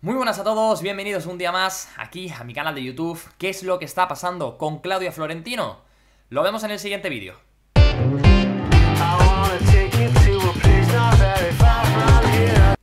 Muy buenas a todos, bienvenidos un día más aquí a mi canal de YouTube. ¿Qué es lo que está pasando con Claudia Florentino? Lo vemos en el siguiente vídeo.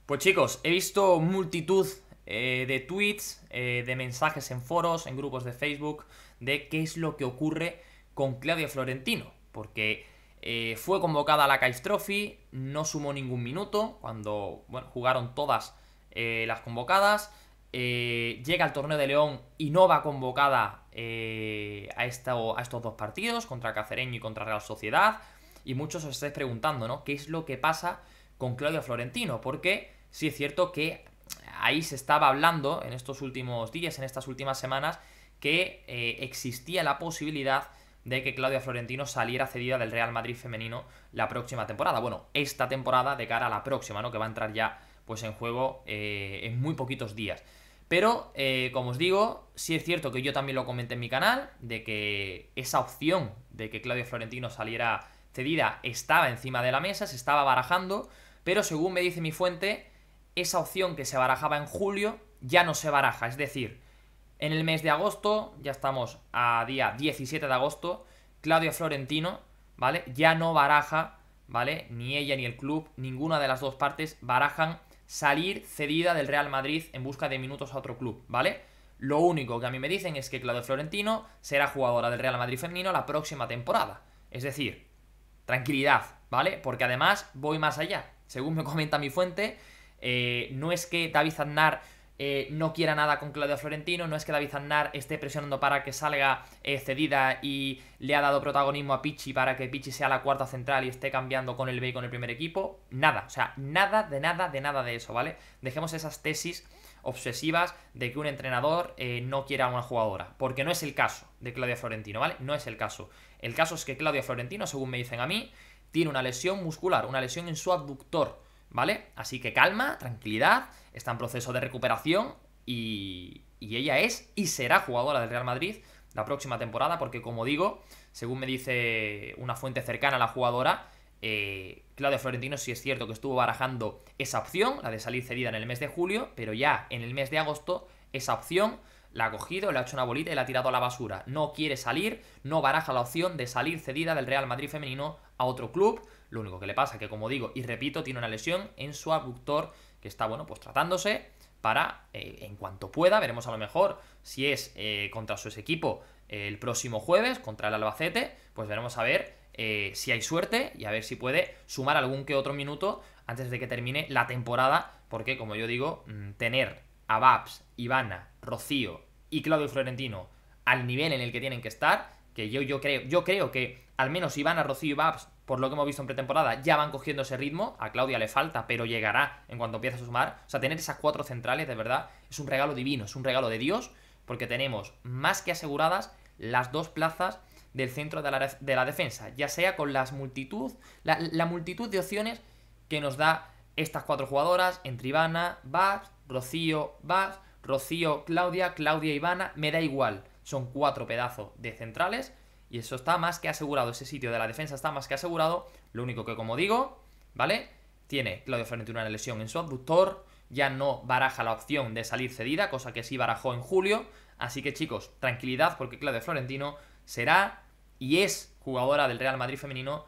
Pues chicos, he visto multitud eh, de tweets, eh, de mensajes en foros, en grupos de Facebook, de qué es lo que ocurre con Claudia Florentino. Porque eh, fue convocada a la Caif Trophy, no sumó ningún minuto, cuando jugaron todas eh, las convocadas. Eh, llega al torneo de León y no va convocada eh, a, a estos dos partidos, contra Cacereño y contra Real Sociedad. Y muchos os estáis preguntando, ¿no? ¿Qué es lo que pasa con Claudia Florentino? Porque sí es cierto que ahí se estaba hablando en estos últimos días, en estas últimas semanas, que existía la posibilidad de que Claudia Florentino saliera cedida del Real Madrid femenino la próxima temporada. Bueno, esta temporada de cara a la próxima, ¿no? Que va a entrar ya pues en juego eh, en muy poquitos días. Pero, eh, como os digo, sí es cierto que yo también lo comenté en mi canal, de que esa opción de que Claudio Florentino saliera cedida estaba encima de la mesa, se estaba barajando, pero según me dice mi fuente, esa opción que se barajaba en julio ya no se baraja, es decir, en el mes de agosto, ya estamos a día 17 de agosto, Claudio Florentino, ¿vale? Ya no baraja, ¿vale? Ni ella ni el club, ninguna de las dos partes barajan salir cedida del Real Madrid en busca de minutos a otro club, ¿vale? Lo único que a mí me dicen es que Claudio Florentino será jugadora del Real Madrid femenino la próxima temporada. Es decir, tranquilidad, ¿vale? Porque además voy más allá. Según me comenta mi fuente, eh, no es que David Aznar eh, no quiera nada con Claudia Florentino, no es que David Aznar esté presionando para que salga eh, cedida y le ha dado protagonismo a Pichi para que Pichi sea la cuarta central y esté cambiando con el B y con el primer equipo, nada, o sea, nada de nada de nada de eso, ¿vale? Dejemos esas tesis obsesivas de que un entrenador eh, no quiera a una jugadora, porque no es el caso de Claudia Florentino, ¿vale? No es el caso. El caso es que Claudia Florentino, según me dicen a mí, tiene una lesión muscular, una lesión en su abductor, ¿vale? Así que calma, tranquilidad, está en proceso de recuperación y, ella es y será jugadora del Real Madrid la próxima temporada, porque como digo, según me dice una fuente cercana a la jugadora, eh, Claudia Florentino sí es cierto que estuvo barajando esa opción, la de salir cedida en el mes de julio, pero ya en el mes de agosto esa opción la ha cogido, le ha hecho una bolita y la ha tirado a la basura. No quiere salir, no baraja la opción de salir cedida del Real Madrid femenino a otro club. Lo único que le pasa es que, como digo y repito, tiene una lesión en su abductor está, bueno, pues tratándose para, eh, en cuanto pueda, veremos a lo mejor si es eh, contra su equipo eh, el próximo jueves, contra el Albacete, pues veremos a ver si hay suerte y a ver si puede sumar algún que otro minuto antes de que termine la temporada, porque como yo digo, mm, tener a Babs, Ivana, Rocío y Claudio Florentino al nivel en el que tienen que estar, que yo, yo, creo, yo creo que al menos Ivana, Rocío y Babs por lo que hemos visto en pretemporada, ya van cogiendo ese ritmo. A Claudia le falta, pero llegará en cuanto empiece a sumar. O sea, tener esas cuatro centrales, de verdad, es un regalo divino, es un regalo de Dios, porque tenemos más que aseguradas las dos plazas del centro de la, defensa, ya sea con las multitud, la, multitud de opciones que nos da estas cuatro jugadoras, entre Ivana, Babs, Rocío, Vaz, Rocío, Claudia, Claudia, Ivana, me da igual. Son cuatro pedazos de centrales y eso está más que asegurado, ese sitio de la defensa está más que asegurado. Lo único que, como digo, ¿vale? Tiene Claudio Florentino una lesión en su abductor, ya no baraja la opción de salir cedida, cosa que sí barajó en julio. Así que chicos, tranquilidad porque Claudio Florentino será y es jugadora del Real Madrid femenino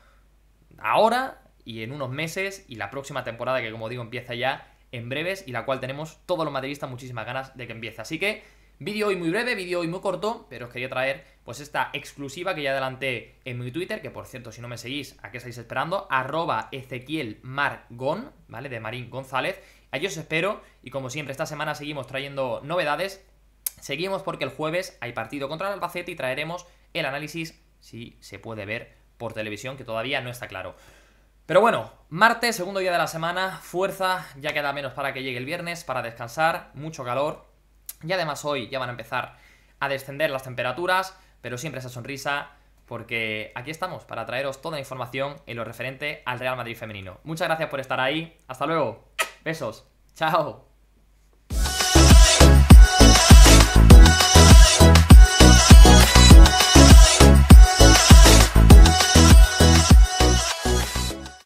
ahora y en unos meses y la próxima temporada que como digo empieza ya en breves y la cual tenemos todos los madridistas muchísimas ganas de que empiece. Así que Vídeo hoy muy breve, vídeo hoy muy corto, pero os quería traer pues esta exclusiva que ya adelanté en mi Twitter, que por cierto, si no me seguís, ¿a qué estáis esperando? Arroba Ezequiel Margon, ¿vale? De Marín González. Allí os espero y como siempre, esta semana seguimos trayendo novedades. Seguimos porque el jueves hay partido contra el Albacete y traeremos el análisis, si se puede ver por televisión, que todavía no está claro. Pero bueno, martes, segundo día de la semana, fuerza, ya queda menos para que llegue el viernes, para descansar, mucho calor, y además hoy ya van a empezar a descender las temperaturas, pero siempre esa sonrisa porque aquí estamos para traeros toda la información en lo referente al Real Madrid femenino. Muchas gracias por estar ahí, hasta luego, besos, chao.